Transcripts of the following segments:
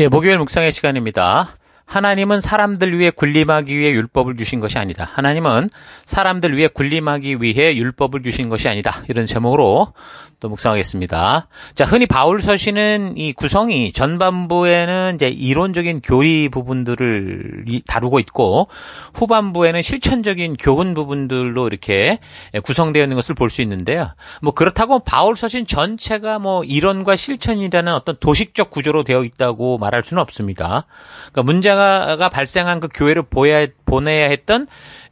예, 목요일 묵상의 시간입니다. 하나님은 사람들 위해 군림하기 위해 율법을 주신 것이 아니다. 하나님은 사람들 위해 군림하기 위해 율법을 주신 것이 아니다. 이런 제목으로 또 묵상하겠습니다. 자, 흔히 바울 서신은 이 구성이 전반부에는 이제 이론적인 교리 부분들을 다루고 있고 후반부에는 실천적인 교훈 부분들로 이렇게 구성되어 있는 것을 볼 수 있는데요. 뭐 그렇다고 바울 서신 전체가 뭐 이론과 실천이라는 어떤 도식적 구조로 되어 있다고 말할 수는 없습니다. 그러니까 문제 황제가 발생한 그교회를 보야, 보내야 했던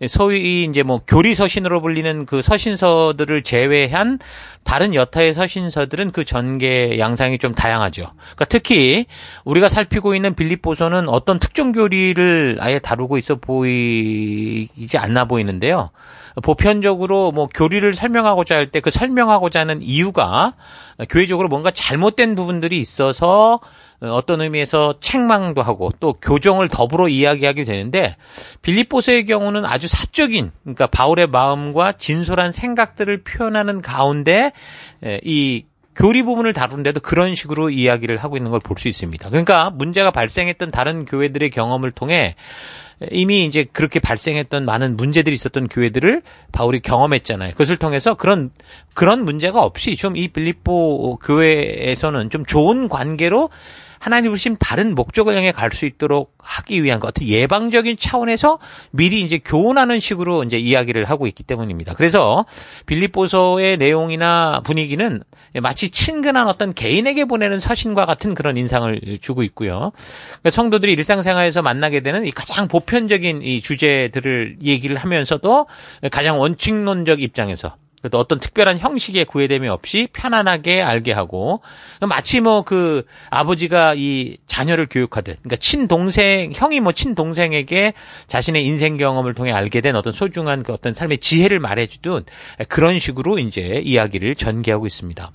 소위 이제 뭐 교리 서신으로 불리는 그 서신서들을 제외한 다른 여타의 서신서들은 그 전개 양상이 좀 다양하죠. 그러니까 특히 우리가 살피고 있는 빌립보서는 어떤 특정 교리를 아예 다루고 있어 보이지 않나 보이는데요. 보편적으로 뭐 교리를 설명하고자 할 때 그 설명하고자 하는 이유가 교회적으로 뭔가 잘못된 부분들이 있어서 어, 어떤 의미에서 책망도 하고 또 교정을 더불어 이야기하게 되는데 빌립보서의 경우는 아주 사적인 그러니까 바울의 마음과 진솔한 생각들을 표현하는 가운데 이 교리 부분을 다룬데도 그런 식으로 이야기를 하고 있는 걸 볼 수 있습니다. 그러니까 문제가 발생했던 다른 교회들의 경험을 통해 이미 이제 그렇게 발생했던 많은 문제들이 있었던 교회들을 바울이 경험했잖아요. 그것을 통해서 그런 그런 문제가 없이 좀 이 빌립보 교회에서는 좀 좋은 관계로 하나님 부르신 다른 목적을 향해 갈 수 있도록 하기 위한 것, 같은 예방적인 차원에서 미리 이제 교훈하는 식으로 이제 이야기를 하고 있기 때문입니다. 그래서 빌립보서의 내용이나 분위기는 마치 친근한 어떤 개인에게 보내는 서신과 같은 그런 인상을 주고 있고요. 그러니까 성도들이 일상생활에서 만나게 되는 이 가장 보편 적인 보편적인 이 주제들을 얘기를 하면서도 가장 원칙론적 입장에서 그래도 어떤 특별한 형식의 구애됨이 없이 편안하게 알게 하고 마치 뭐 그 아버지가 이 자녀를 교육하듯 그러니까 친동생 형이 뭐 친동생에게 자신의 인생 경험을 통해 알게 된 어떤 소중한 그 어떤 삶의 지혜를 말해주듯 그런 식으로 이제 이야기를 전개하고 있습니다.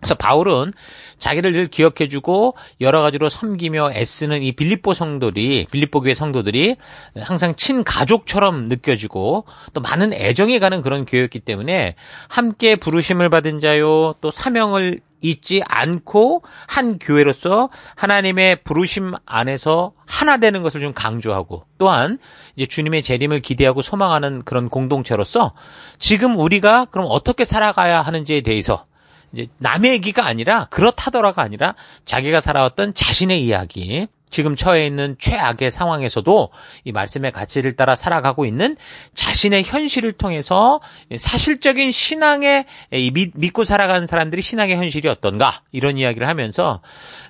그래서 바울은 자기를 늘 기억해주고 여러 가지로 섬기며 애쓰는 이 빌립보 성도들이 빌립보 교회 성도들이 항상 친가족처럼 느껴지고 또 많은 애정이 가는 그런 교회였기 때문에 함께 부르심을 받은 자요 또 사명을 잊지 않고 한 교회로서 하나님의 부르심 안에서 하나 되는 것을 좀 강조하고 또한 이제 주님의 재림을 기대하고 소망하는 그런 공동체로서 지금 우리가 그럼 어떻게 살아가야 하는지에 대해서 이제 남의 얘기가 아니라 그렇다더라가 아니라 자기가 살아왔던 자신의 이야기, 지금 처해 있는 최악의 상황에서도 이 말씀의 가치를 따라 살아가고 있는 자신의 현실을 통해서 사실적인 신앙의 믿고 살아가는 사람들이 신앙의 현실이 어떤가 이런 이야기를 하면서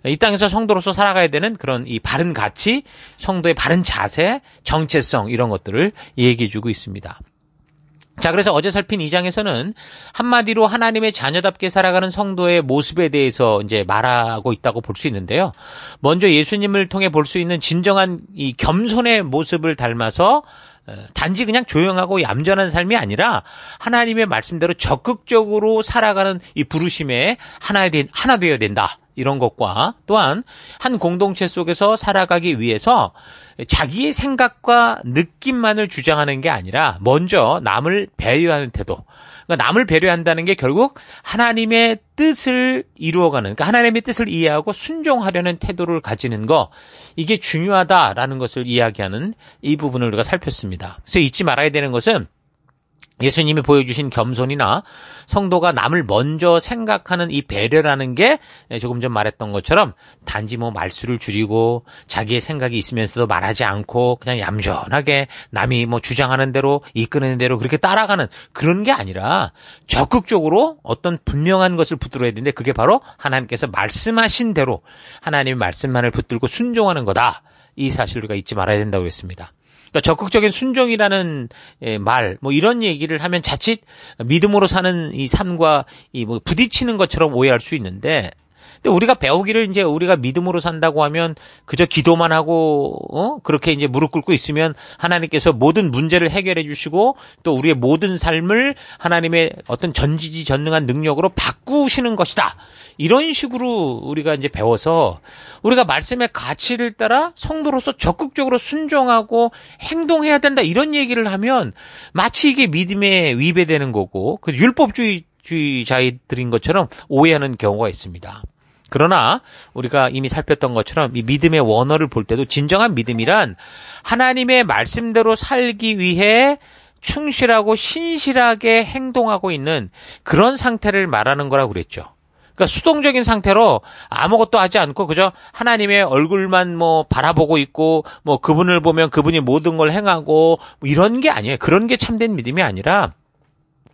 이 땅에서 성도로서 살아가야 되는 그런 이 바른 가치, 성도의 바른 자세, 정체성 이런 것들을 얘기해 주고 있습니다. 자, 그래서 어제 살핀 이장에서는 한마디로 하나님의 자녀답게 살아가는 성도의 모습에 대해서 이제 말하고 있다고 볼 수 있는데요. 먼저 예수님을 통해 볼 수 있는 진정한 이 겸손의 모습을 닮아서 어, 단지 그냥 조용하고 얌전한 삶이 아니라 하나님의 말씀대로 적극적으로 살아가는 이 부르심에 하나 되, 하나 되어야 된다. 이런 것과 또한 한 공동체 속에서 살아가기 위해서 자기의 생각과 느낌만을 주장하는 게 아니라 먼저 남을 배려하는 태도. 그러니까 남을 배려한다는 게 결국 하나님의 뜻을 이루어가는, 그러니까 하나님의 뜻을 이해하고 순종하려는 태도를 가지는 거, 이게 중요하다라는 것을 이야기하는 이 부분을 우리가 살폈습니다. 그래서 잊지 말아야 되는 것은 예수님이 보여주신 겸손이나 성도가 남을 먼저 생각하는 이 배려라는 게 조금 전 말했던 것처럼 단지 뭐 말수를 줄이고 자기의 생각이 있으면서도 말하지 않고 그냥 얌전하게 남이 뭐 주장하는 대로 이끄는 대로 그렇게 따라가는 그런 게 아니라 적극적으로 어떤 분명한 것을 붙들어야 되는데 그게 바로 하나님께서 말씀하신 대로 하나님의 말씀만을 붙들고 순종하는 거다. 이 사실 우리가 잊지 말아야 된다고 했습니다. 그러니까 적극적인 순종이라는 예, 말, 뭐 이런 얘기를 하면 자칫 믿음으로 사는 이 삶과 이 뭐 부딪히는 것처럼 오해할 수 있는데 근데 우리가 배우기를 이제 우리가 믿음으로 산다고 하면 그저 기도만 하고 어? 그렇게 이제 무릎 꿇고 있으면 하나님께서 모든 문제를 해결해 주시고 또 우리의 모든 삶을 하나님의 어떤 전지지 전능한 능력으로 바꾸시는 것이다. 이런 식으로 우리가 이제 배워서 우리가 말씀의 가치를 따라 성도로서 적극적으로 순종하고 행동해야 된다 이런 얘기를 하면 마치 이게 믿음에 위배되는 거고 그 율법주의 주의자들인 것처럼 오해하는 경우가 있습니다. 그러나 우리가 이미 살폈던 것처럼 이 믿음의 원어를 볼 때도 진정한 믿음이란 하나님의 말씀대로 살기 위해 충실하고 신실하게 행동하고 있는 그런 상태를 말하는 거라고 그랬죠. 그러니까 수동적인 상태로 아무것도 하지 않고 그저 하나님의 얼굴만 뭐 바라보고 있고 뭐 그분을 보면 그분이 모든 걸 행하고 뭐 이런 게 아니에요. 그런 게 참된 믿음이 아니라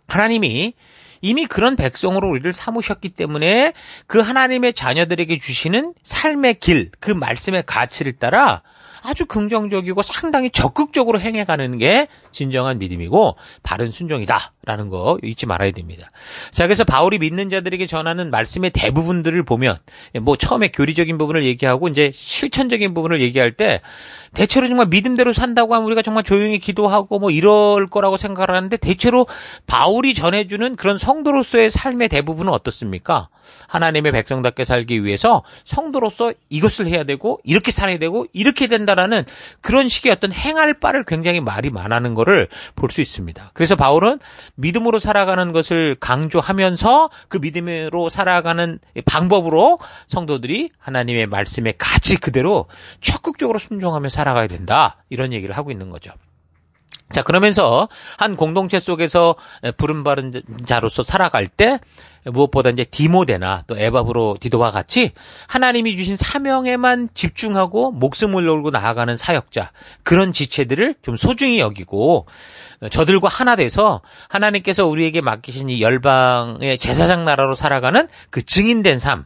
하나님이 이미 그런 백성으로 우리를 삼으셨기 때문에 그 하나님의 자녀들에게 주시는 삶의 길, 그 말씀의 가치를 따라 아주 긍정적이고 상당히 적극적으로 행해가는 게 진정한 믿음이고 바른 순종이다. 라는 거 잊지 말아야 됩니다. 자, 그래서 바울이 믿는 자들에게 전하는 말씀의 대부분들을 보면, 뭐 처음에 교리적인 부분을 얘기하고 이제 실천적인 부분을 얘기할 때, 대체로 정말 믿음대로 산다고 하면 우리가 정말 조용히 기도하고 뭐 이럴 거라고 생각을 하는데, 대체로 바울이 전해주는 그런 성도로서의 삶의 대부분은 어떻습니까? 하나님의 백성답게 살기 위해서 성도로서 이것을 해야 되고, 이렇게 살아야 되고, 이렇게 된다라는 그런 식의 어떤 행할 바를 굉장히 말이 많아는 거를 볼 수 있습니다. 그래서 바울은 믿음으로 살아가는 것을 강조하면서 그 믿음으로 살아가는 방법으로 성도들이 하나님의 말씀에 같이 그대로 적극적으로 순종하며 살아가야 된다. 이런 얘기를 하고 있는 거죠. 자, 그러면서 한 공동체 속에서 부름바른 자로서 살아갈 때 무엇보다 이제 디모데나 또 에바브로 디도와 같이 하나님이 주신 사명에만 집중하고 목숨을 걸고 나아가는 사역자 그런 지체들을 좀 소중히 여기고 저들과 하나 돼서 하나님께서 우리에게 맡기신 이 열방의 제사장 나라로 살아가는 그 증인된 삶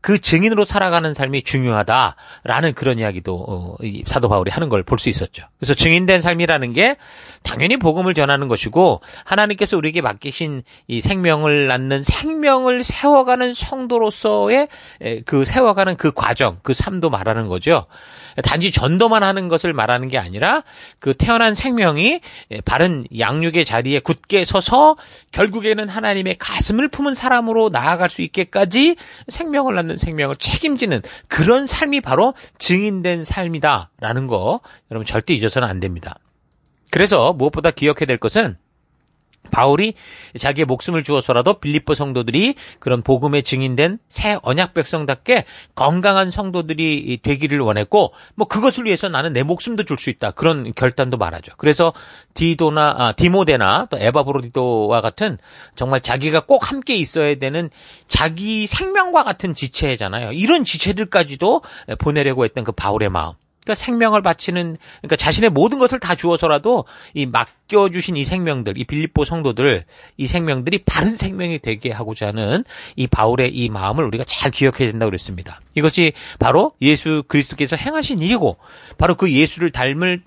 그 증인으로 살아가는 삶이 중요하다라는 그런 이야기도 어, 이 사도 바울이 하는 걸 볼 수 있었죠. 그래서 증인된 삶이라는 게 당연히 복음을 전하는 것이고 하나님께서 우리에게 맡기신 이 생명을 낳는 생명을 세워가는 성도로서의 에, 그 세워가는 그 과정, 그 삶도 말하는 거죠. 단지 전도만 하는 것을 말하는 게 아니라 그 태어난 생명이 바른 양육의 자리에 굳게 서서 결국에는 하나님의 가슴을 품은 사람으로 나아갈 수 있게까지 생명을 낳는 생명을 책임지는 그런 삶이 바로 증인된 삶이다라는 거 여러분 절대 잊어서는 안 됩니다. 그래서 무엇보다 기억해야 될 것은 바울이 자기의 목숨을 주어서라도 빌립보 성도들이 그런 복음에 증인된 새 언약 백성답게 건강한 성도들이 되기를 원했고 뭐 그것을 위해서 나는 내 목숨도 줄 수 있다 그런 결단도 말하죠. 그래서 디도나 아, 디모데나 또 에바브로디도와 같은 정말 자기가 꼭 함께 있어야 되는 자기 생명과 같은 지체잖아요. 이런 지체들까지도 보내려고 했던 그 바울의 마음. 그러니까 생명을 바치는 그러니까 자신의 모든 것을 다 주어서라도 이 맡겨 주신 이 생명들, 이 빌립보 성도들 이 생명들이 바른 생명이 되게 하고자 하는 이 바울의 이 마음을 우리가 잘 기억해야 된다고 그랬습니다. 이것이 바로 예수 그리스도께서 행하신 일이고 바로 그 예수를 닮을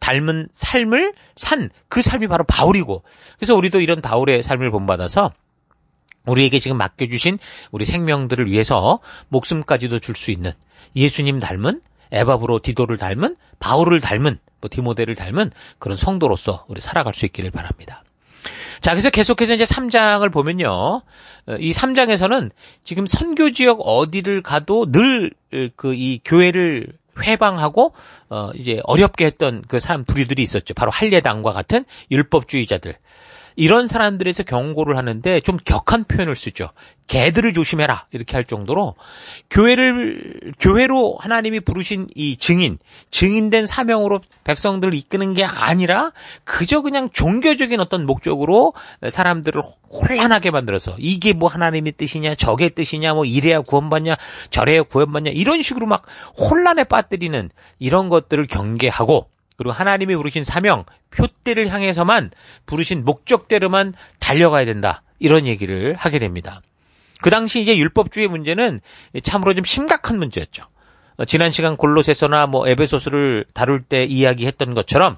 닮은 삶을 산 그 삶이 바로 바울이고 그래서 우리도 이런 바울의 삶을 본받아서 우리에게 지금 맡겨주신 우리 생명들을 위해서 목숨까지도 줄 수 있는 예수님 닮은 에바브로 디도를 닮은 바울을 닮은 뭐 디모데를 닮은 그런 성도로서 우리 살아갈 수 있기를 바랍니다. 자, 그래서 계속해서 이제 3장을 보면요. 이 3장에서는 지금 선교 지역 어디를 가도 늘 그 이 교회를 회방하고 어 이제 어렵게 했던 그 사람 부류들이 있었죠. 바로 할례당과 같은 율법주의자들. 이런 사람들에서 경고를 하는데 좀 격한 표현을 쓰죠. 개들을 조심해라 이렇게 할 정도로 교회를 교회로 하나님이 부르신 이 증인 증인된 사명으로 백성들을 이끄는 게 아니라 그저 그냥 종교적인 어떤 목적으로 사람들을 혼란하게 만들어서 이게 뭐 하나님의 뜻이냐 저게 뜻이냐 뭐 이래야 구원받냐 저래야 구원받냐 이런 식으로 막 혼란에 빠뜨리는 이런 것들을 경계하고 그리고 하나님이 부르신 사명, 표대를 향해서만 부르신 목적대로만 달려가야 된다. 이런 얘기를 하게 됩니다. 그 당시 이제 율법주의 문제는 참으로 좀 심각한 문제였죠. 지난 시간 골로세서나뭐 에베소스를 다룰 때 이야기했던 것처럼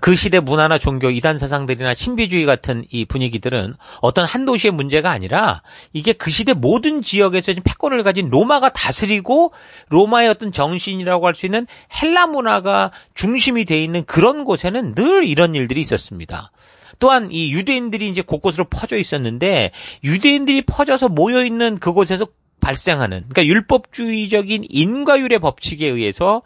그 시대 문화나 종교, 이단 사상들이나 신비주의 같은 이 분위기들은 어떤 한 도시의 문제가 아니라 이게 그 시대 모든 지역에서 패권을 가진 로마가 다스리고 로마의 어떤 정신이라고 할 수 있는 헬라 문화가 중심이 돼 있는 그런 곳에는 늘 이런 일들이 있었습니다. 또한 이 유대인들이 이제 곳곳으로 퍼져 있었는데 유대인들이 퍼져서 모여 있는 그곳에서 발생하는 그러니까 율법주의적인 인과율의 법칙에 의해서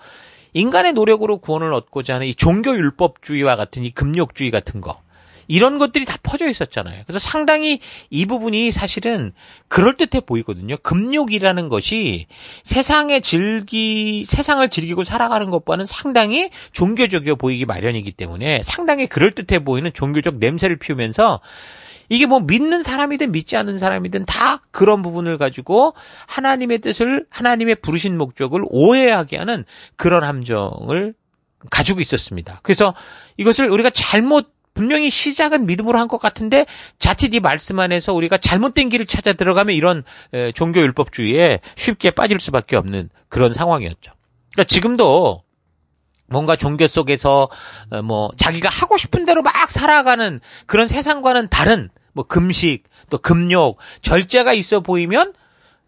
인간의 노력으로 구원을 얻고자 하는 이 종교율법주의와 같은 이 금욕주의 같은 거. 이런 것들이 다 퍼져 있었잖아요. 그래서 상당히 이 부분이 사실은 그럴듯해 보이거든요. 금욕이라는 것이 세상에 즐기, 세상을 즐기고 살아가는 것과는 상당히 종교적이어 보이기 마련이기 때문에 상당히 그럴듯해 보이는 종교적 냄새를 피우면서 이게 뭐 믿는 사람이든 믿지 않는 사람이든 다 그런 부분을 가지고 하나님의 뜻을 하나님의 부르신 목적을 오해하게 하는 그런 함정을 가지고 있었습니다. 그래서 이것을 우리가 잘못 분명히 시작은 믿음으로 한 것 같은데 자칫 이 말씀 안에서 우리가 잘못된 길을 찾아 들어가면 이런 종교율법주의에 쉽게 빠질 수밖에 없는 그런 상황이었죠. 그러니까 지금도 뭔가 종교 속에서 어, 뭐 자기가 하고 싶은 대로 막 살아가는 그런 세상과는 다른 뭐 금식 또 금욕 절제가 있어 보이면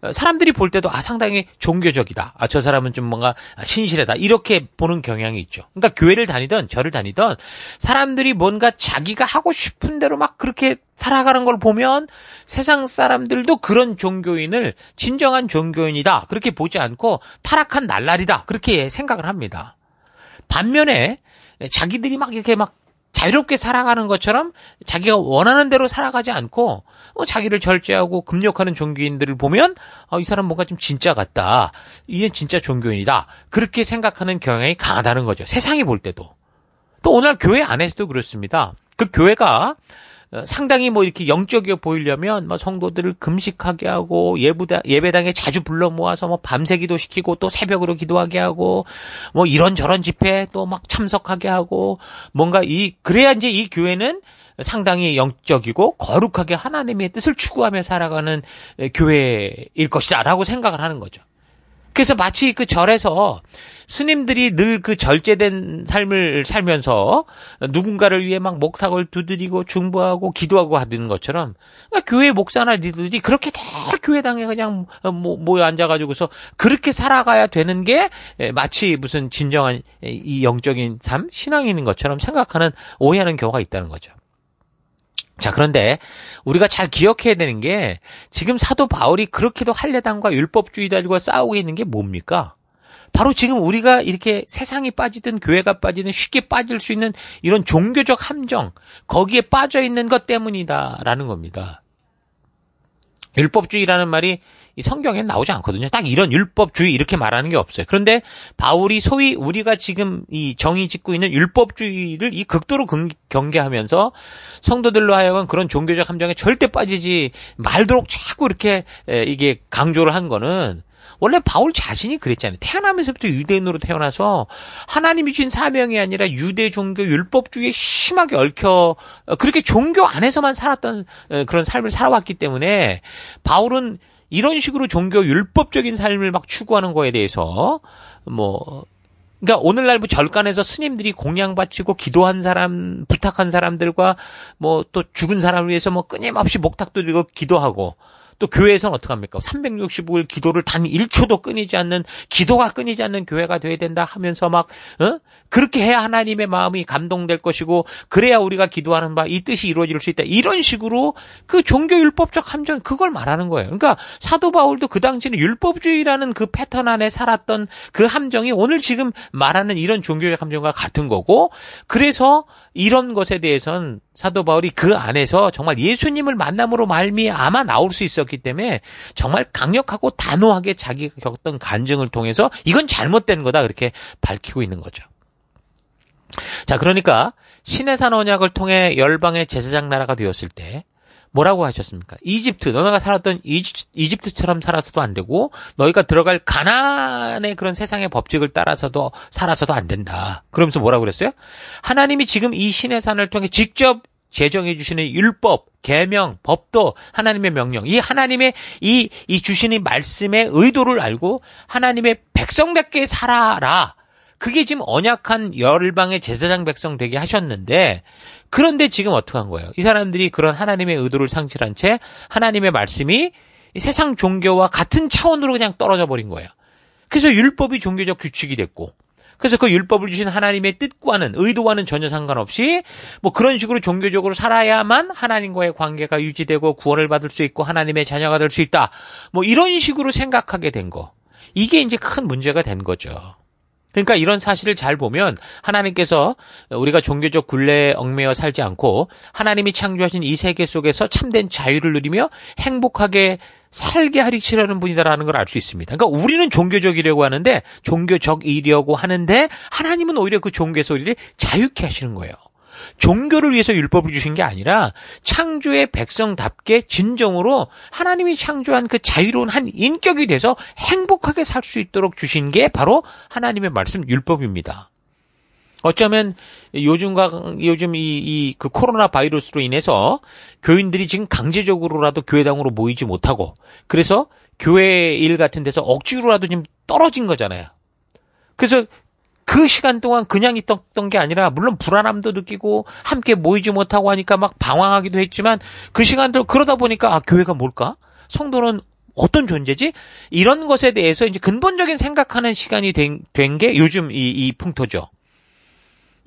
어, 사람들이 볼 때도 아 상당히 종교적이다. 아 저 사람은 좀 뭔가 신실하다. 이렇게 보는 경향이 있죠. 그러니까 교회를 다니던 저를 다니던 사람들이 뭔가 자기가 하고 싶은 대로 막 그렇게 살아가는 걸 보면 세상 사람들도 그런 종교인을 진정한 종교인이다. 그렇게 보지 않고 타락한 날라리다. 그렇게 생각을 합니다. 반면에 자기들이 막 이렇게 막 자유롭게 살아가는 것처럼 자기가 원하는 대로 살아가지 않고 뭐 자기를 절제하고 급력하는 종교인들을 보면 어, 이 사람 뭔가 좀 진짜 같다. 이게 진짜 종교인이다. 그렇게 생각하는 경향이 강하다는 거죠. 세상이 볼 때도. 또 오늘 교회 안에서도 그렇습니다. 그 교회가 어, 상당히 뭐 이렇게 영적이어 보이려면 뭐 성도들을 금식하게 하고 예배당 예배당에 자주 불러 모아서 뭐 밤새 기도시키고 또 새벽으로 기도하게 하고 뭐 이런저런 집회 또 막 참석하게 하고 뭔가 이 그래야 이제 이 교회는 상당히 영적이고 거룩하게 하나님의 뜻을 추구하며 살아가는 교회일 것이다라고 생각을 하는 거죠. 그래서 마치 그 절에서 스님들이 늘 그 절제된 삶을 살면서 누군가를 위해 막 목탁을 두드리고 중보하고 기도하고 하는 것처럼 그러니까 교회 목사나 니들이 그렇게 다 교회당에 그냥 모여 앉아가지고서 그렇게 살아가야 되는 게 마치 무슨 진정한 이 영적인 삶, 신앙인 것처럼 생각하는 오해하는 경우가 있다는 거죠. 자, 그런데 우리가 잘 기억해야 되는 게 지금 사도 바울이 그렇게도 할례당과 율법주의자들과 싸우고 있는 게 뭡니까? 바로 지금 우리가 이렇게 세상이 빠지든 교회가 빠지든 쉽게 빠질 수 있는 이런 종교적 함정, 거기에 빠져 있는 것 때문이다라는 겁니다. 율법주의라는 말이 이 성경에 나오지 않거든요. 딱 이런 율법주의 이렇게 말하는 게 없어요. 그런데 바울이 소위 우리가 지금 이 정의 짓고 있는 율법주의를 이 극도로 경계하면서 성도들로 하여금 그런 종교적 함정에 절대 빠지지 말도록 자꾸 이렇게 이게 강조를 한 거는 원래 바울 자신이 그랬잖아요. 태어나면서부터 유대인으로 태어나서 하나님이 주신 사명이 아니라 유대 종교 율법주의에 심하게 얽혀 어, 그렇게 종교 안에서만 살았던 어, 그런 삶을 살아왔기 때문에 바울은 이런 식으로 종교 율법적인 삶을 막 추구하는 거에 대해서 뭐 그러니까 오늘날 뭐 절간에서 스님들이 공양 바치고 기도한 사람 부탁한 사람들과 뭐 또 죽은 사람을 위해서 뭐 끊임없이 목탁도 드리고 기도하고 또 교회에서는 어떡합니까? 365일 기도를 단 1초도 끊이지 않는 기도가 끊이지 않는 교회가 돼야 된다 하면서 막 어? 그렇게 해야 하나님의 마음이 감동될 것이고 그래야 우리가 기도하는 바 이 뜻이 이루어질 수 있다. 이런 식으로 그 종교 율법적 함정 그걸 말하는 거예요. 그러니까 사도 바울도 그 당시는 에 율법주의라는 그 패턴 안에 살았던 그 함정이 오늘 지금 말하는 이런 종교적 함정과 같은 거고 그래서 이런 것에 대해서는 사도 바울이 그 안에서 정말 예수님을 만남으로 말미암아 나올 수 있었기 때문에 정말 강력하고 단호하게 자기가 겪었던 간증을 통해서 이건 잘못된 거다 그렇게 밝히고 있는 거죠. 자, 그러니까 신의 산 언약을 통해 열방의 제사장 나라가 되었을 때 뭐라고 하셨습니까? 이집트, 너네가 살았던 이집트, 처럼 살아서도 안 되고, 너희가 들어갈 가난의 그런 세상의 법칙을 따라서도, 살아서도 안 된다. 그러면서 뭐라고 그랬어요? 하나님이 지금 이 신의 산을 통해 직접 제정해 주시는 율법, 계명, 법도 하나님의 명령. 이 하나님의 이이 주신이 말씀의 의도를 알고 하나님의 백성답게 살아라. 그게 지금 언약한 열방의 제사장 백성 되게 하셨는데 그런데 지금 어떡한 거예요? 이 사람들이 그런 하나님의 의도를 상실한 채 하나님의 말씀이 세상 종교와 같은 차원으로 그냥 떨어져 버린 거예요. 그래서 율법이 종교적 규칙이 됐고 그래서 그 율법을 주신 하나님의 뜻과는 의도와는 전혀 상관없이 뭐 그런 식으로 종교적으로 살아야만 하나님과의 관계가 유지되고 구원을 받을 수 있고 하나님의 자녀가 될 수 있다. 뭐 이런 식으로 생각하게 된 거. 이게 이제 큰 문제가 된 거죠. 그러니까 이런 사실을 잘 보면 하나님께서 우리가 종교적 굴레에 얽매여 살지 않고 하나님이 창조하신 이 세계 속에서 참된 자유를 누리며 행복하게 살게 하리치라는 분이다라는 걸 알 수 있습니다. 그러니까 우리는 종교적이려고 하는데 종교적이려고 하는데 하나님은 오히려 그 종교 소리를 자유케 하시는 거예요. 종교를 위해서 율법을 주신 게 아니라 창조의 백성답게 진정으로 하나님이 창조한 그 자유로운 한 인격이 돼서 행복하게 살 수 있도록 주신 게 바로 하나님의 말씀 율법입니다. 어쩌면 요즘과 요즘 이이그 코로나 바이러스로 인해서 교인들이 지금 강제적으로라도 교회당으로 모이지 못하고 그래서 교회 일 같은 데서 억지로라도 지금 떨어진 거잖아요. 그래서 그 시간 동안 그냥 있던 게 아니라 물론 불안함도 느끼고 함께 모이지 못하고 하니까 막 방황하기도 했지만 그 시간들 그러다 보니까 아 교회가 뭘까? 성도는 어떤 존재지? 이런 것에 대해서 이제 근본적인 생각하는 시간이 된게 요즘 이, 이 풍토죠.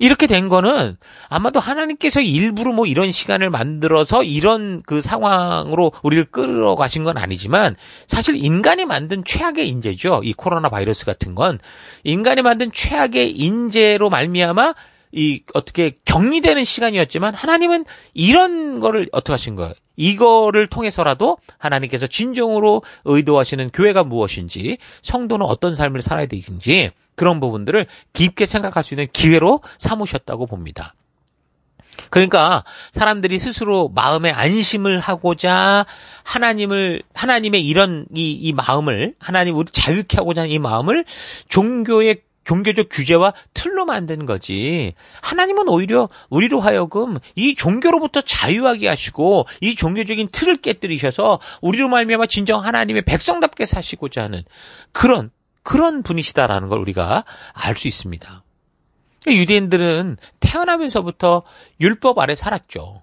이렇게 된 거는 아마도 하나님께서 일부러 뭐 이런 시간을 만들어서 이런 그 상황으로 우리를 끌어가신 건 아니지만 사실 인간이 만든 최악의 인재죠. 이 코로나 바이러스 같은 건 인간이 만든 최악의 인재로 말미암아 이 어떻게 격리되는 시간이었지만 하나님은 이런 거를 어떻게 하신 거예요? 이거를 통해서라도 하나님께서 진정으로 의도하시는 교회가 무엇인지 성도는 어떤 삶을 살아야 되는지 그런 부분들을 깊게 생각할 수 있는 기회로 삼으셨다고 봅니다. 그러니까 사람들이 스스로 마음에 안심을 하고자 하나님을 하나님의 이런 이, 이 마음을 하나님 우리 자유케 하고자 하는 이 마음을 종교의 종교적 규제와 틀로 만든 거지. 하나님은 오히려 우리로 하여금 이 종교로부터 자유하게 하시고 이 종교적인 틀을 깨뜨리셔서 우리로 말미암아 진정 하나님의 백성답게 사시고자 하는 그런 그런 분이시다라는 걸 우리가 알 수 있습니다. 유대인들은 태어나면서부터 율법 아래 살았죠.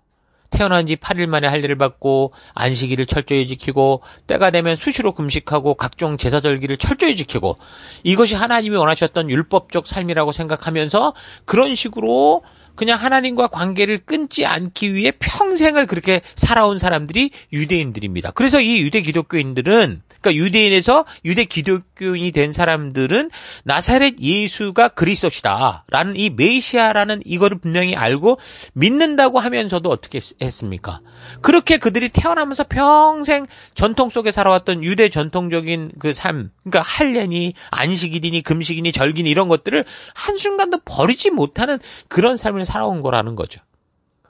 태어난 지 8일 만에 할례를 받고 안식일을 철저히 지키고 때가 되면 수시로 금식하고 각종 제사 절기를 철저히 지키고 이것이 하나님이 원하셨던 율법적 삶이라고 생각하면서 그런 식으로 그냥 하나님과 관계를 끊지 않기 위해 평생을 그렇게 살아온 사람들이 유대인들입니다. 그래서 이 유대 기독교인들은 그러니까 유대인에서 유대 기독교인이 된 사람들은 나사렛 예수가 그리스도시다라는 이 메시아라는 이거를 분명히 알고 믿는다고 하면서도 어떻게 했습니까? 그렇게 그들이 태어나면서 평생 전통 속에 살아왔던 유대 전통적인 그 삶, 그러니까 할례니 안식일이니 금식이니 절기니 이런 것들을 한순간도 버리지 못하는 그런 삶을 살아온 거라는 거죠.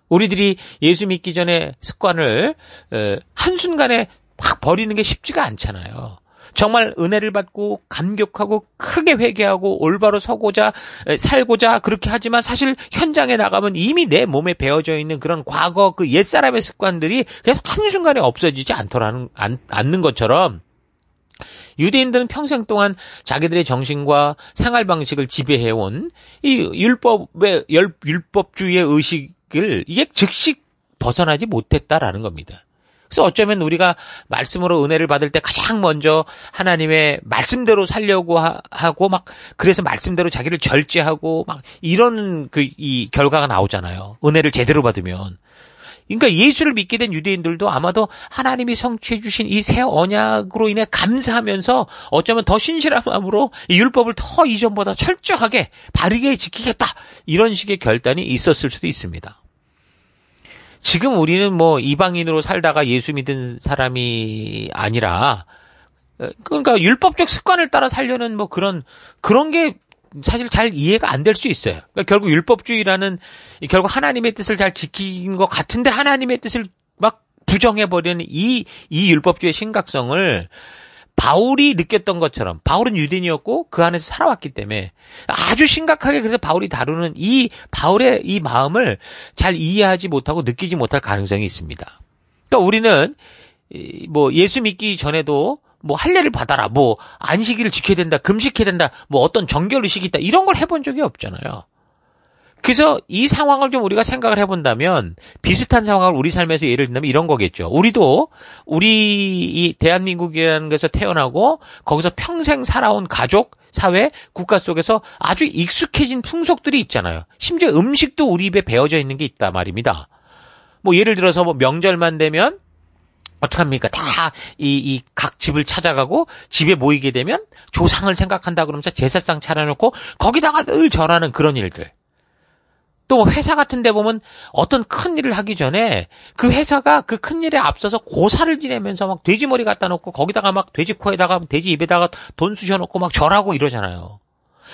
우리들이 예수 믿기 전에 습관을 어, 한순간에 확 버리는 게 쉽지가 않잖아요. 정말 은혜를 받고 감격하고 크게 회개하고 올바로 서고자 살고자 그렇게 하지만 사실 현장에 나가면 이미 내 몸에 배어져 있는 그런 과거 그 옛사람의 습관들이 그냥 한순간에 없어지지 않더라는 안, 않는 것처럼 유대인들은 평생 동안 자기들의 정신과 생활 방식을 지배해온 이 율법의 율법주의의 의식을 이게 즉시 벗어나지 못했다라는 겁니다. 그래서 어쩌면 우리가 말씀으로 은혜를 받을 때 가장 먼저 하나님의 말씀대로 살려고 하, 고막 그래서 말씀대로 자기를 절제하고 막 이런 그 이 결과가 나오잖아요. 은혜를 제대로 받으면. 그러니까 예수를 믿게 된 유대인들도 아마도 하나님이 성취해 주신 이 새 언약으로 인해 감사하면서 어쩌면 더 신실한 마음으로 이 율법을 더 이전보다 철저하게 바르게 지키겠다 이런 식의 결단이 있었을 수도 있습니다. 지금 우리는 뭐 이방인으로 살다가 예수 믿은 사람이 아니라 어, 그러니까 율법적 습관을 따라 살려는 뭐 그런 그런 게 사실 잘 이해가 안 될 수 있어요. 그러니까 결국 율법주의라는 결국 하나님의 뜻을 잘 지킨 것 같은데 하나님의 뜻을 막 부정해 버리는 이 이 율법주의 심각성을 바울이 느꼈던 것처럼 바울은 유대인이었고 그 안에서 살아왔기 때문에 아주 심각하게 그래서 바울이 다루는 이 바울의 이 마음을 잘 이해하지 못하고 느끼지 못할 가능성이 있습니다. 그러니까 우리는 뭐 예수 믿기 전에도 뭐 할례를 받아라, 뭐 안식일을 지켜야 된다, 금식해야 된다, 뭐 어떤 정결 의식이 있다 이런 걸 해본 적이 없잖아요. 그래서 이 상황을 좀 우리가 생각을 해본다면 비슷한 상황을 우리 삶에서 예를 든다면 이런 거겠죠. 우리도 우리 이 대한민국이라는 곳에서 태어나고 거기서 평생 살아온 가족, 사회, 국가 속에서 아주 익숙해진 풍속들이 있잖아요. 심지어 음식도 우리 입에 배어져 있는 게 있단 말입니다. 뭐 예를 들어서 뭐 명절만 되면 어떡합니까? 다, 이, 이, 각 집을 찾아가고, 집에 모이게 되면, 조상을 생각한다 그러면서 제사상 차려놓고, 거기다가 늘전하는 그런 일들. 또 뭐 회사 같은 데 보면 어떤 큰 일을 하기 전에 그 회사가 그 큰 일에 앞서서 고사를 지내면서 막 돼지머리 갖다 놓고 거기다가 막 돼지 코에다가 돼지 입에다가 돈 쑤셔 놓고 막 절하고 이러잖아요.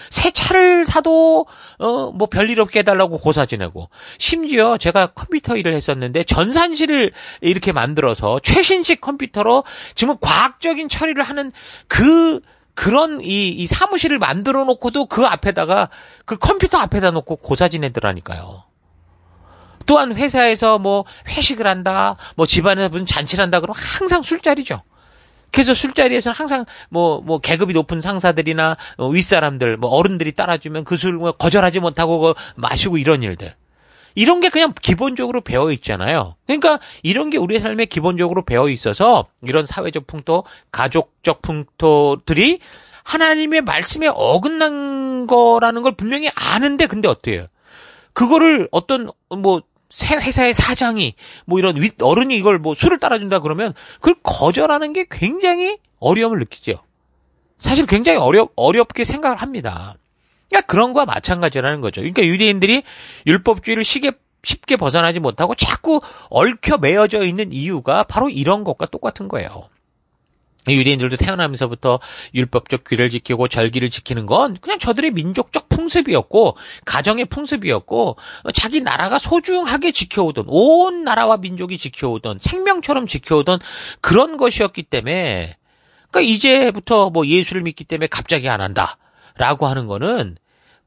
새 차를 사도 어뭐 별일 없게 해달라고 고사 지내고 심지어 제가 컴퓨터 일을 했었는데 전산실을 이렇게 만들어서 최신식 컴퓨터로 지금 과학적인 처리를 하는 그 그런 이, 이 사무실을 만들어 놓고도 그 앞에다가 그 컴퓨터 앞에다 놓고 고사 지내더라니까요. 또한 회사에서 뭐 회식을 한다, 뭐 집안에서 무슨 잔치를 한다 그러면 항상 술자리죠. 그래서 술자리에서는 항상 뭐뭐 뭐 계급이 높은 상사들이나 어, 윗사람들, 뭐 어른들이 따라주면 그술 뭐 거절하지 못하고 그 마시고 이런 일들. 이런 게 그냥 기본적으로 배어 있잖아요. 그러니까 이런 게 우리 삶에 기본적으로 배어 있어서 이런 사회적 풍토, 가족적 풍토들이 하나님의 말씀에 어긋난 거라는 걸 분명히 아는데 근데 어때요? 그거를 어떤 뭐새 회사의 사장이 뭐 이런 윗 어른이 이걸 뭐 술을 따라준다 그러면 그걸 거절하는 게 굉장히 어려움을 느끼죠. 사실 굉장히 어렵 어렵게 생각을 합니다. 그러니까 그런 거와 마찬가지라는 거죠. 그러니까 유대인들이 율법주의를 쉽게, 쉽게 벗어나지 못하고 자꾸 얽혀 매어져 있는 이유가 바로 이런 것과 똑같은 거예요. 유대인들도 태어나면서부터 율법적 귀를 지키고 절기를 지키는 건 그냥 저들의 민족적 풍습이었고 가정의 풍습이었고 자기 나라가 소중하게 지켜오던 온 나라와 민족이 지켜오던 생명처럼 지켜오던 그런 것이었기 때문에 그러니까 이제부터 뭐 예수를 믿기 때문에 갑자기 안 한다라고 하는 거는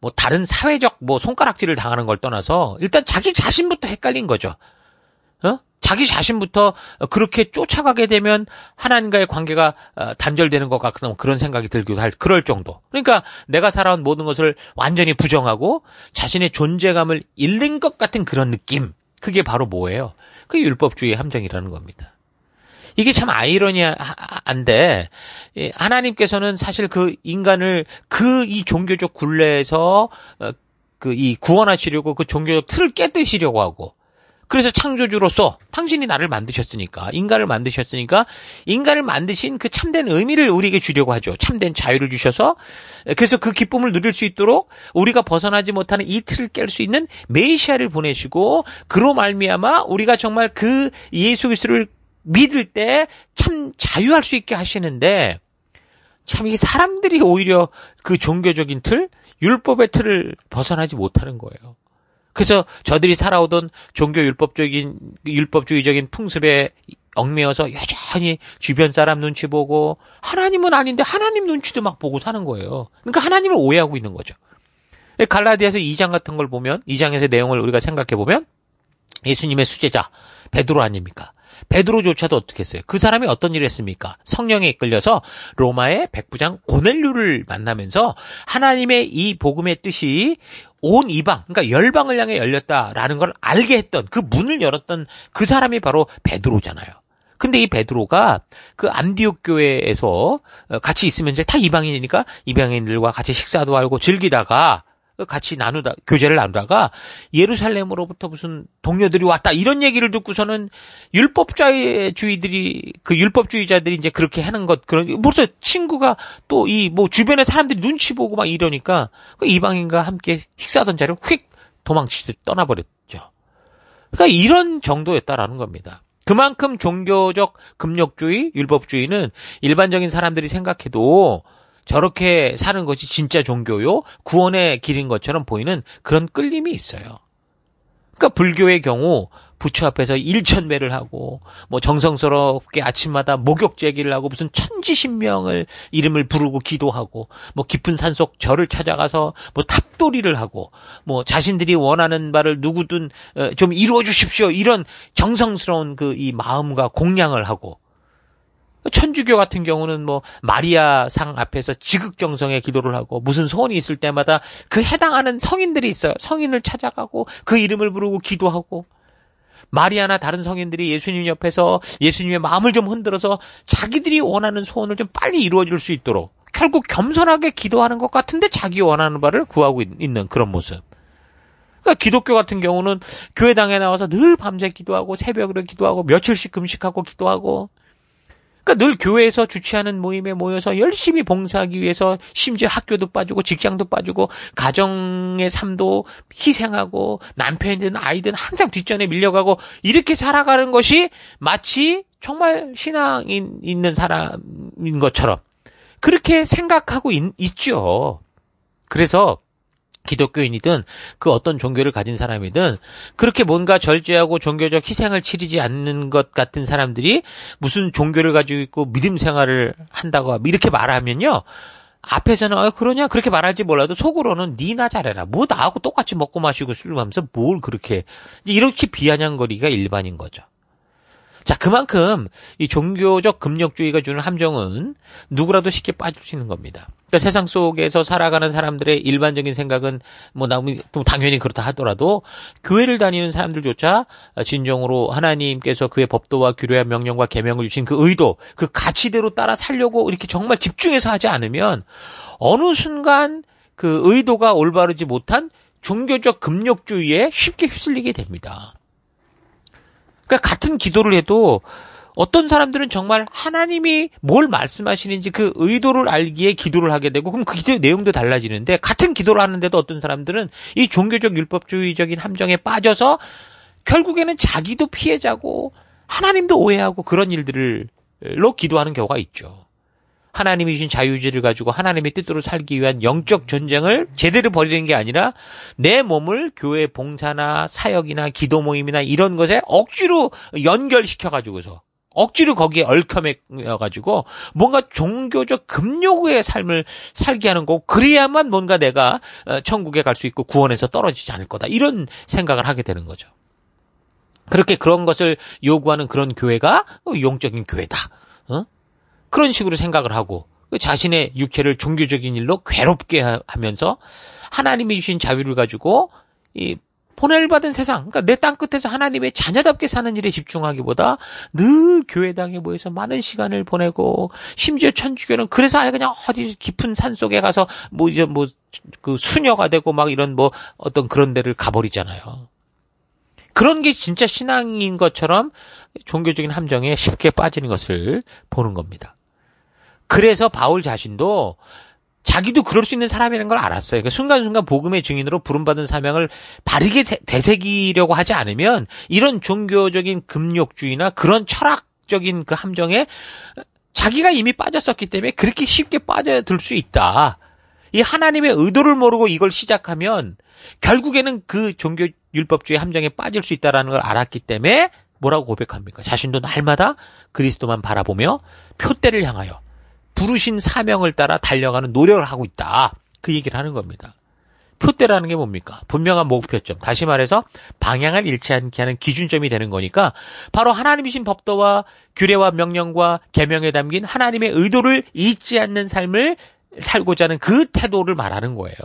뭐 다른 사회적 뭐 손가락질을 당하는 걸 떠나서 일단 자기 자신부터 헷갈린 거죠. 어? 자기 자신부터 그렇게 쫓아가게 되면 하나님과의 관계가 어, 단절되는 것 같은 그런 생각이 들기도 할 그럴 정도. 그러니까 내가 살아온 모든 것을 완전히 부정하고 자신의 존재감을 잃는 것 같은 그런 느낌. 그게 바로 뭐예요? 그게 율법주의의 함정이라는 겁니다. 이게 참 아이러니한데 아, 아, 하나님께서는 사실 그 인간을 그 이 종교적 굴레에서 어, 그이 구원하시려고 그 종교적 틀을 깨뜨시려고 하고 그래서 창조주로서 당신이 나를 만드셨으니까 인간을 만드셨으니까 인간을 만드신 그 참된 의미를 우리에게 주려고 하죠. 참된 자유를 주셔서 그래서 그 기쁨을 누릴 수 있도록 우리가 벗어나지 못하는 이 틀을 깰 수 있는 메시아를 보내시고 그로 말미암아 우리가 정말 그 예수 그리스도를 믿을 때 참 자유할 수 있게 하시는데 참 이게 사람들이 오히려 그 종교적인 틀, 율법의 틀을 벗어나지 못하는 거예요. 그래서 저들이 살아오던 종교 율법적인 율법주의적인 풍습에 얽매여서 여전히 주변 사람 눈치 보고 하나님은 아닌데 하나님 눈치도 막 보고 사는 거예요. 그러니까 하나님을 오해하고 있는 거죠. 갈라디아서 2장 같은 걸 보면 2장에서 내용을 우리가 생각해 보면 예수님의 수제자 베드로 아닙니까? 베드로조차도 어떻게 했어요? 그 사람이 어떤 일을 했습니까? 성령에 이끌려서 로마의 백부장 고넬류를 만나면서 하나님의 이 복음의 뜻이 온 이방, 그러니까 열방을 향해 열렸다라는 걸 알게 했던 그 문을 열었던 그 사람이 바로 베드로잖아요. 근데 이 베드로가 그 안디옥 교회에서 어, 같이 있으면 이제 다 이방인이니까 이방인들과 같이 식사도 하고 즐기다가 같이 나누다 교제를 나누다가 예루살렘으로부터 무슨 동료들이 왔다 이런 얘기를 듣고서는 율법주의주의들이 그 율법주의자들이 이제 그렇게 하는 것 그런 벌써 친구가 또 이 뭐 주변의 사람들이 눈치 보고 막 이러니까 그 이방인과 함께 식사던자리로휙 도망치듯 떠나버렸죠. 그러니까 이런 정도였다라는 겁니다. 그만큼 종교적 금욕주의, 율법주의는 일반적인 사람들이 생각해도 저렇게 사는 것이 진짜 종교요? 구원의 길인 것처럼 보이는 그런 끌림이 있어요. 그러니까 불교의 경우 부처 앞에서 일천매를 하고 뭐 정성스럽게 아침마다 목욕 제기를 하고 무슨 천지신명을 이름을 부르고 기도하고 뭐 깊은 산속 절을 찾아가서 뭐 탑돌이를 하고 뭐 자신들이 원하는 바를 누구든 어, 좀 이루어 주십시오 이런 정성스러운 그 이 마음과 공양을 하고 천주교 같은 경우는 뭐 마리아 상 앞에서 지극정성의 기도를 하고 무슨 소원이 있을 때마다 그 해당하는 성인들이 있어요. 성인을 찾아가고 그 이름을 부르고 기도하고 마리아나 다른 성인들이 예수님 옆에서 예수님의 마음을 좀 흔들어서 자기들이 원하는 소원을 좀 빨리 이루어 질수 있도록 결국 겸손하게 기도하는 것 같은데 자기 원하는 바를 구하고 있는 그런 모습. 그러니까 기독교 같은 경우는 교회당에 나와서 늘 밤새 기도하고 새벽으로 기도하고 며칠씩 금식하고 기도하고 그러니까 늘 교회에서 주최하는 모임에 모여서 열심히 봉사하기 위해서 심지어 학교도 빠지고 직장도 빠지고 가정의 삶도 희생하고 남편이든 아이든 항상 뒷전에 밀려가고 이렇게 살아가는 것이 마치 정말 신앙 있는 사람인 것처럼 그렇게 생각하고 있, 있죠. 그래서 기독교인이든 그 어떤 종교를 가진 사람이든 그렇게 뭔가 절제하고 종교적 희생을 치르지 않는 것 같은 사람들이 무슨 종교를 가지고 있고 믿음 생활을 한다고 이렇게 말하면요. 앞에서는 어 그러냐 그렇게 말하지 몰라도 속으로는 니나 네 잘해라 뭐 나하고 똑같이 먹고 마시고 술 마면서 뭘 그렇게 이렇게 비아냥거리가 일반인 거죠. 자, 그만큼 이 종교적 금력주의가 주는 함정은 누구라도 쉽게 빠질 수 있는 겁니다. 그러니까 세상 속에서 살아가는 사람들의 일반적인 생각은 뭐, 뭐 당연히 그렇다 하더라도 교회를 다니는 사람들조차 진정으로 하나님께서 그의 법도와 규례와 명령과 계명을 주신 그 의도, 그 가치대로 따라 살려고 이렇게 정말 집중해서 하지 않으면 어느 순간 그 의도가 올바르지 못한 종교적 금욕주의에 쉽게 휩쓸리게 됩니다. 그러니까 같은 기도를 해도 어떤 사람들은 정말 하나님이 뭘 말씀하시는지 그 의도를 알기에 기도를 하게 되고 그럼 그 기도의 내용도 달라지는데 같은 기도를 하는데도 어떤 사람들은 이 종교적 율법주의적인 함정에 빠져서 결국에는 자기도 피해자고 하나님도 오해하고 그런 일들을로 기도하는 경우가 있죠. 하나님이 주신 자유의지를 가지고 하나님의 뜻대로 살기 위한 영적 전쟁을 제대로 벌이는 게 아니라 내 몸을 교회 봉사나 사역이나 기도 모임이나 이런 것에 억지로 연결시켜 가지고서 억지로 거기에 얼컴해 가지고 뭔가 종교적 금구의 삶을 살게 하는 거고 그래야만 뭔가 내가 어, 천국에 갈 수 있고 구원에서 떨어지지 않을 거다 이런 생각을 하게 되는 거죠. 그렇게 그런 것을 요구하는 그런 교회가 용적인 교회다. 어? 그런 식으로 생각을 하고 그 자신의 육체를 종교적인 일로 괴롭게 하면서 하나님이 주신 자유를 가지고 이 보낼 받은 세상, 그러니까 내 땅 끝에서 하나님의 자녀답게 사는 일에 집중하기보다 늘 교회당에 모여서 많은 시간을 보내고 심지어 천주교는 그래서 아예 그냥 어디 깊은 산 속에 가서 뭐 이제 뭐 그 수녀가 되고 막 이런 뭐 어떤 그런 데를 가버리잖아요. 그런 게 진짜 신앙인 것처럼 종교적인 함정에 쉽게 빠지는 것을 보는 겁니다. 그래서 바울 자신도 자기도 그럴 수 있는 사람이라는 걸 알았어요. 그러니까 순간순간 복음의 증인으로 부름받은 사명을 바르게 되, 새기려고 하지 않으면 이런 종교적인 금욕주의나 그런 철학적인 그 함정에 자기가 이미 빠졌었기 때문에 그렇게 쉽게 빠져들 수 있다. 이 하나님의 의도를 모르고 이걸 시작하면 결국에는 그 종교 율법주의 함정에 빠질 수 있다라는 걸 알았기 때문에 뭐라고 고백합니까? 자신도 날마다 그리스도만 바라보며 표대를 향하여 부르신 사명을 따라 달려가는 노력을 하고 있다. 그 얘기를 하는 겁니다. 표대라는 게 뭡니까? 분명한 목표점. 다시 말해서 방향을 잃지 않게 하는 기준점이 되는 거니까 바로 하나님이신 법도와 규례와 명령과 계명에 담긴 하나님의 의도를 잊지 않는 삶을 살고자 하는 그 태도를 말하는 거예요.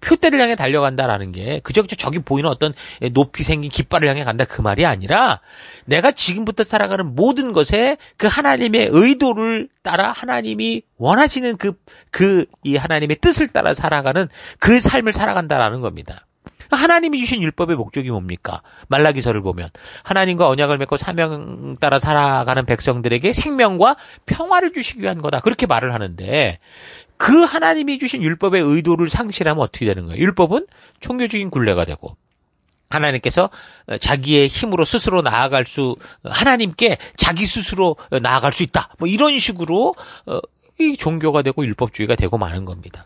표대를 향해 달려간다라는 게 그저그저 저기 보이는 어떤 높이 생긴 깃발을 향해 간다 그 말이 아니라 내가 지금부터 살아가는 모든 것에 그 하나님의 의도를 따라 하나님이 원하시는 그 그 이 하나님의 뜻을 따라 살아가는 그 삶을 살아간다라는 겁니다. 하나님이 주신 율법의 목적이 뭡니까? 말라기서를 보면 하나님과 언약을 맺고 사명 따라 살아가는 백성들에게 생명과 평화를 주시기 위한 거다. 그렇게 말을 하는데 그 하나님이 주신 율법의 의도를 상실하면 어떻게 되는 거예요? 율법은 종교적인 굴레가 되고 하나님께서 자기의 힘으로 스스로 나아갈 수 하나님께 자기 스스로 나아갈 수 있다. 뭐 이런 식으로 어, 이 종교가 되고 율법주의가 되고 마는 겁니다.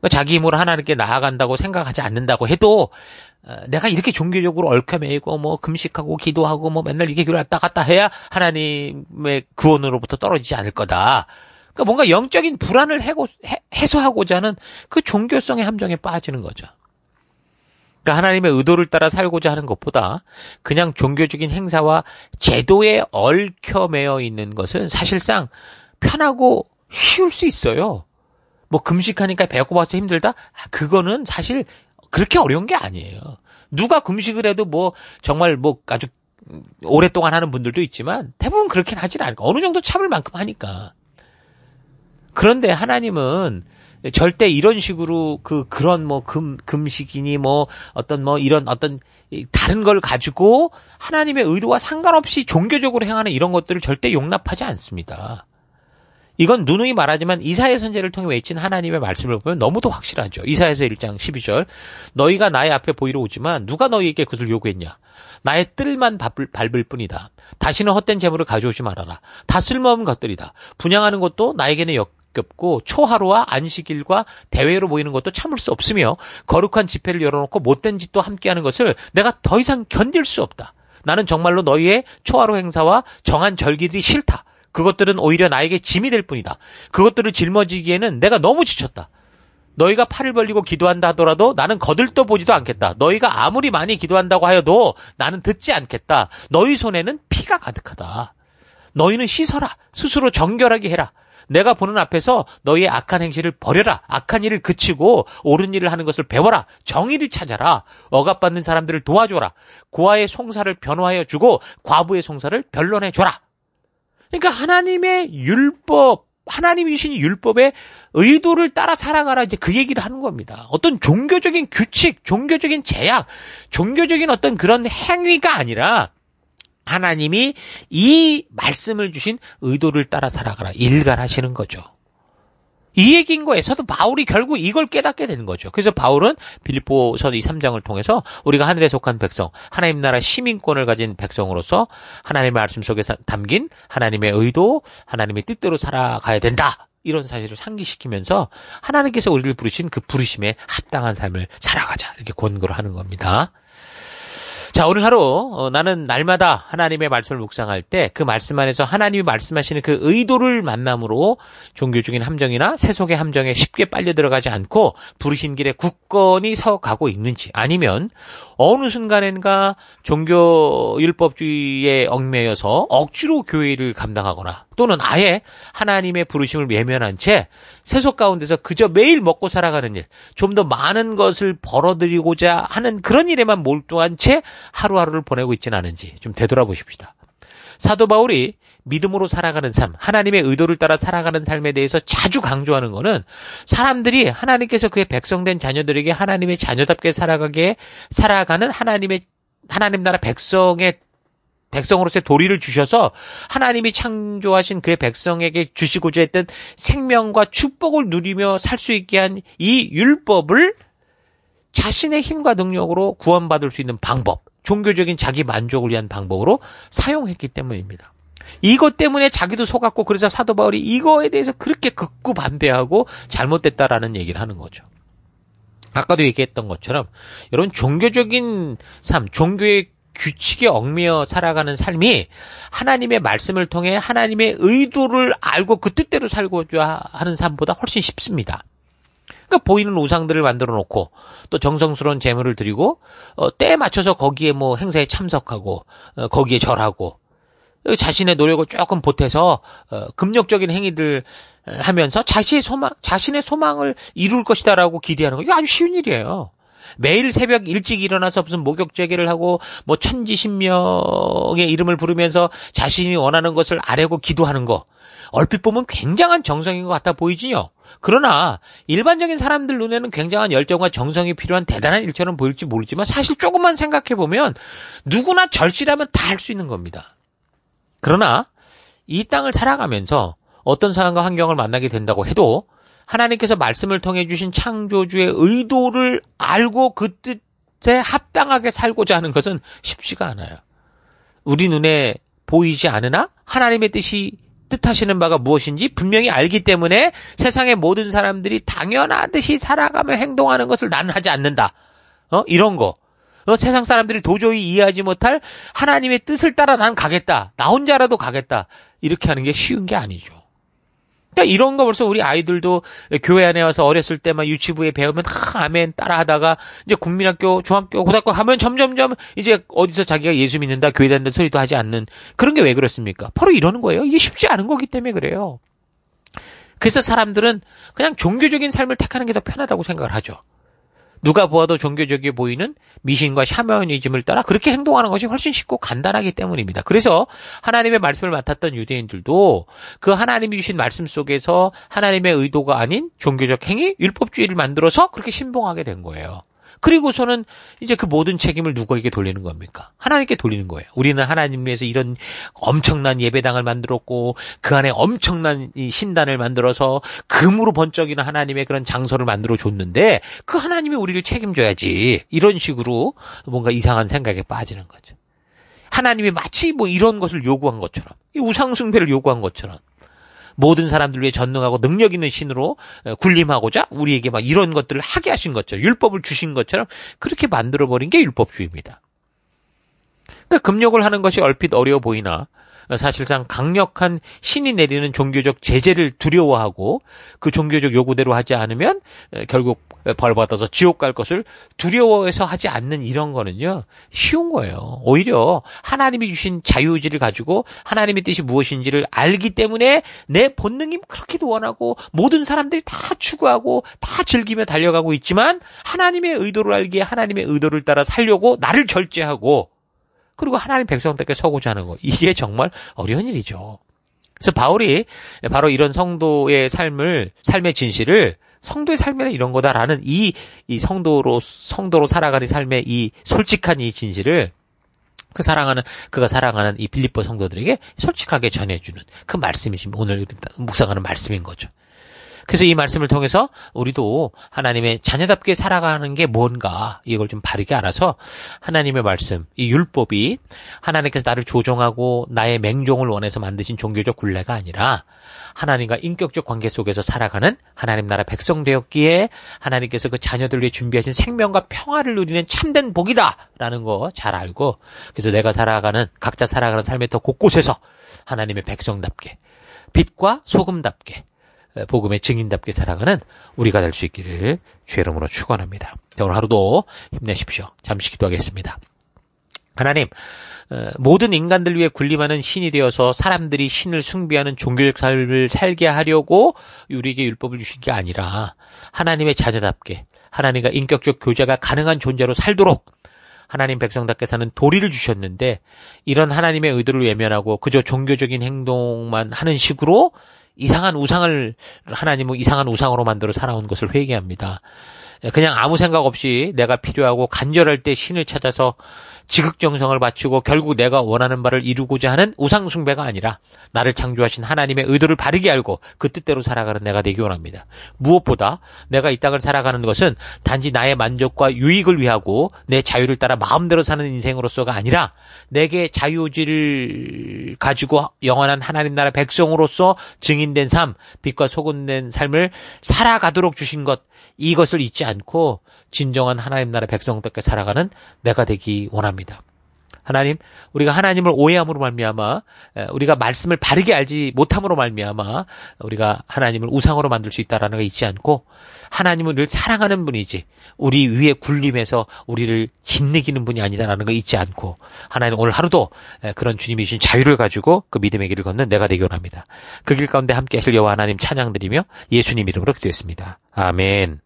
그러니까 자기 힘으로 하나님께 나아간다고 생각하지 않는다고 해도 어, 내가 이렇게 종교적으로 얽혀매이고 뭐 금식하고 기도하고 뭐 맨날 이게 렇 교회 왔다 갔다 해야 하나님의 구원으로부터 떨어지지 않을 거다. 그러니까 뭔가 영적인 불안을 해고, 해, 해소하고자 하는 그 종교성의 함정에 빠지는 거죠. 그러니까 하나님의 의도를 따라 살고자 하는 것보다 그냥 종교적인 행사와 제도에 얽혀매어 있는 것은 사실상 편하고 쉬울 수 있어요. 뭐 금식하니까 배고파서 힘들다? 그거는 사실 그렇게 어려운 게 아니에요. 누가 금식을 해도 뭐 정말 뭐 아주 오랫동안 하는 분들도 있지만 대부분 그렇게는 하진 않을까. 어느 정도 참을 만큼 하니까. 그런데 하나님은 절대 이런 식으로 그 그런 뭐 금 금식이니 뭐 어떤 뭐 이런 어떤 다른 걸 가지고 하나님의 의도와 상관없이 종교적으로 행하는 이런 것들을 절대 용납하지 않습니다. 이건 누누이 말하지만 이사의 선제를 통해 외친 하나님의 말씀을 보면 너무도 확실하죠. 이사에서 1장 12절. 너희가 나의 앞에 보이러 오지만 누가 너희에게 그것을 요구했냐? 나의 뜰만 밟을, 뿐이다. 다시는 헛된 재물을 가져오지 말아라. 다 쓸모없는 것들이다. 분양하는 것도 나에게는 역, 겹고 초하루와 안식일과 대회로 모이는 것도 참을 수 없으며 거룩한 집회를 열어놓고 못된 짓도 함께하는 것을 내가 더 이상 견딜 수 없다. 나는 정말로 너희의 초하루 행사와 정한 절기들이 싫다. 그것들은 오히려 나에게 짐이 될 뿐이다. 그것들을 짊어지기에는 내가 너무 지쳤다. 너희가 팔을 벌리고 기도한다 하더라도 나는 거들떠 보지도 않겠다. 너희가 아무리 많이 기도한다고 하여도 나는 듣지 않겠다. 너희 손에는 피가 가득하다. 너희는 씻어라. 스스로 정결하게 해라. 내가 보는 앞에서 너희의 악한 행실을 버려라. 악한 일을 그치고 옳은 일을 하는 것을 배워라. 정의를 찾아라. 억압받는 사람들을 도와줘라. 고아의 송사를 변화하여 주고 과부의 송사를 변론해 줘라. 그러니까 하나님의 율법 하나님이 신 율법의 의도를 따라 살아가라 이제 그 얘기를 하는 겁니다. 어떤 종교적인 규칙, 종교적인 제약, 종교적인 어떤 그런 행위가 아니라 하나님이 이 말씀을 주신 의도를 따라 살아가라. 일갈하시는 거죠. 이 얘기인 거에서도 바울이 결국 이걸 깨닫게 되는 거죠. 그래서 바울은 빌립보서 2, 3장을 통해서 우리가 하늘에 속한 백성, 하나님 나라 시민권을 가진 백성으로서 하나님의 말씀 속에 담긴 하나님의 의도, 하나님의 뜻대로 살아가야 된다. 이런 사실을 상기시키면서 하나님께서 우리를 부르신 그 부르심에 합당한 삶을 살아가자. 이렇게 권고를 하는 겁니다. 자, 오늘 하루 어, 나는 날마다 하나님의 말씀을 묵상할 때 그 말씀 안에서 하나님이 말씀하시는 그 의도를 만남으로 종교적인 함정이나 세속의 함정에 쉽게 빨려 들어가지 않고 부르신 길에 굳건히 서 가고 있는지 아니면 어느 순간엔가 종교율법주의에 얽매여서 억지로 교회를 감당하거나 또는 아예 하나님의 부르심을 외면한 채 세속 가운데서 그저 매일 먹고 살아가는 일, 좀 더 많은 것을 벌어들이고자 하는 그런 일에만 몰두한 채 하루하루를 보내고 있지는 않은지 좀 되돌아보십시다. 사도 바울이 믿음으로 살아가는 삶, 하나님의 의도를 따라 살아가는 삶에 대해서 자주 강조하는 것은 사람들이 하나님께서 그의 백성된 자녀들에게 하나님의 자녀답게 살아가게 살아가는 하나님의 하나님 나라 백성의 백성으로서의 도리를 주셔서 하나님이 창조하신 그의 백성에게 주시고자 했던 생명과 축복을 누리며 살 수 있게 한 이 율법을 자신의 힘과 능력으로 구원받을 수 있는 방법, 종교적인 자기 만족을 위한 방법으로 사용했기 때문입니다. 이것 때문에 자기도 속았고 그래서 사도 바울이 이거에 대해서 그렇게 극구 반대하고 잘못됐다라는 얘기를 하는 거죠. 아까도 얘기했던 것처럼 여러분 종교적인 삶, 종교의 규칙에 얽매여 살아가는 삶이 하나님의 말씀을 통해 하나님의 의도를 알고 그 뜻대로 살고자 하는 삶보다 훨씬 쉽습니다. 그러니까 보이는 우상들을 만들어 놓고 또 정성스러운 재물을 드리고 어, 때에 맞춰서 거기에 뭐 행사에 참석하고 어, 거기에 절하고 그 자신의 노력을 조금 보태서 어, 금욕적인 행위들 어, 하면서 자신의 소망 자신의 소망을 이룰 것이다라고 기대하는 거 이거 아주 쉬운 일이에요. 매일 새벽 일찍 일어나서 무슨 목욕재개를 하고 뭐 천지신명의 이름을 부르면서 자신이 원하는 것을 아뢰고 기도하는 거 얼핏 보면 굉장한 정성인 것 같아 보이지요. 그러나 일반적인 사람들 눈에는 굉장한 열정과 정성이 필요한 대단한 일처럼 보일지 모르지만 사실 조금만 생각해 보면 누구나 절실하면 다 할 수 있는 겁니다. 그러나 이 땅을 살아가면서 어떤 상황과 환경을 만나게 된다고 해도 하나님께서 말씀을 통해 주신 창조주의 의도를 알고 그 뜻에 합당하게 살고자 하는 것은 쉽지가 않아요. 우리 눈에 보이지 않으나 하나님의 뜻이 뜻하시는 바가 무엇인지 분명히 알기 때문에 세상의 모든 사람들이 당연하듯이 살아가며 행동하는 것을 나는 하지 않는다. 어? 이런 거. 어? 세상 사람들이 도저히 이해하지 못할 하나님의 뜻을 따라 난 가겠다. 나 혼자라도 가겠다. 이렇게 하는 게 쉬운 게 아니죠. 그러니까 이런 거 벌써 우리 아이들도 교회 안에 와서 어렸을 때만 유치부에 배우면 하, 아멘 따라 하다가 이제 국민학교, 중학교, 고등학교 가면 점점점 이제 어디서 자기가 예수 믿는다, 교회 다닌다 소리도 하지 않는 그런 게 왜 그렇습니까? 바로 이러는 거예요. 이게 쉽지 않은 거기 때문에 그래요. 그래서 사람들은 그냥 종교적인 삶을 택하는 게 더 편하다고 생각을 하죠. 누가 보아도 종교적이 보이는 미신과 샤머니즘을 따라 그렇게 행동하는 것이 훨씬 쉽고 간단하기 때문입니다. 그래서 하나님의 말씀을 맡았던 유대인들도 그 하나님이 주신 말씀 속에서 하나님의 의도가 아닌 종교적 행위, 율법주의를 만들어서 그렇게 신봉하게 된 거예요. 그리고서는 이제 그 모든 책임을 누구에게 돌리는 겁니까? 하나님께 돌리는 거예요. 우리는 하나님 위해서 이런 엄청난 예배당을 만들었고 그 안에 엄청난 이 신단을 만들어서 금으로 번쩍이는 하나님의 그런 장소를 만들어 줬는데 그 하나님이 우리를 책임져야지 이런 식으로 뭔가 이상한 생각에 빠지는 거죠. 하나님이 마치 뭐 이런 것을 요구한 것처럼 이 우상숭배를 요구한 것처럼 모든 사람들 위해 전능하고 능력 있는 신으로 군림하고자 우리에게 막 이런 것들을 하게 하신 것처럼 율법을 주신 것처럼 그렇게 만들어 버린 게 율법주의입니다. 그러니까 금욕을 하는 것이 얼핏 어려워 보이나 사실상 강력한 신이 내리는 종교적 제재를 두려워하고 그 종교적 요구대로 하지 않으면 결국 벌받아서 지옥 갈 것을 두려워해서 하지 않는 이런 거는요 쉬운 거예요. 오히려 하나님이 주신 자유의지를 가지고 하나님의 뜻이 무엇인지를 알기 때문에 내 본능이 그렇게도 원하고 모든 사람들이 다 추구하고 다 즐기며 달려가고 있지만 하나님의 의도를 알기에 하나님의 의도를 따라 살려고 나를 절제하고 그리고 하나님 백성들께 서고자 하는 거. 이게 정말 어려운 일이죠. 그래서 바울이 바로 이런 성도의 삶을 삶의 진실을 성도의 삶에는 이런 거다라는 이, 이 성도로, 성도로 살아가는 삶의 이 솔직한 이 진실을 그 사랑하는, 그가 사랑하는 이 빌립보 성도들에게 솔직하게 전해주는 그 말씀이 지금 오늘 묵상하는 말씀인 거죠. 그래서 이 말씀을 통해서 우리도 하나님의 자녀답게 살아가는 게 뭔가 이걸 좀 바르게 알아서 하나님의 말씀, 이 율법이 하나님께서 나를 조종하고 나의 맹종을 원해서 만드신 종교적 굴레가 아니라 하나님과 인격적 관계 속에서 살아가는 하나님 나라 백성 되었기에 하나님께서 그 자녀들 위해 준비하신 생명과 평화를 누리는 참된 복이다라는 거 잘 알고 그래서 내가 살아가는 각자 살아가는 삶의 더 곳곳에서 하나님의 백성답게 빛과 소금답게 복음의 증인답게 살아가는 우리가 될 수 있기를 죄 이름으로 축원합니다. 오늘 하루도 힘내십시오. 잠시 기도하겠습니다. 하나님, 모든 인간들 위해 군림하는 신이 되어서 사람들이 신을 숭배하는 종교적 삶을 살게 하려고 우리에게 율법을 주신 게 아니라 하나님의 자녀답게 하나님과 인격적 교제가 가능한 존재로 살도록 하나님 백성답게 사는 도리를 주셨는데 이런 하나님의 의도를 외면하고 그저 종교적인 행동만 하는 식으로 이상한 우상을 하나님은 이상한 우상으로 만들어 살아온 것을 회개합니다. 예, 그냥 아무 생각 없이 내가 필요하고 간절할 때 신을 찾아서 지극정성을 바치고 결국 내가 원하는 바를 이루고자 하는 우상숭배가 아니라 나를 창조하신 하나님의 의도를 바르게 알고 그 뜻대로 살아가는 내가 되기 원합니다. 무엇보다 내가 이 땅을 살아가는 것은 단지 나의 만족과 유익을 위하고 내 자유를 따라 마음대로 사는 인생으로서가 아니라 내게 자유지를 가지고 영원한 하나님 나라 백성으로서 증인된 삶, 빛과 소금된 삶을 살아가도록 주신 것 이것을 잊지 않고 진정한 하나님 나라 백성답게 살아가는 내가 되기 원합니다. 하나님, 우리가 하나님을 오해함으로 말미암아 우리가 말씀을 바르게 알지 못함으로 말미암아 우리가 하나님을 우상으로 만들 수 있다라는 걸 잊지 않고 하나님은 늘 사랑하는 분이지 우리 위에 굴림해서 우리를 짓내기는 분이 아니다라는 걸 잊지 않고 하나님 오늘 하루도 그런 주님이 주신 자유를 가지고 그 믿음의 길을 걷는 내가 되기 원합니다. 그 길 가운데 함께 하실 여호와 하나님 찬양드리며 예수님 이름으로 기도했습니다. 아멘.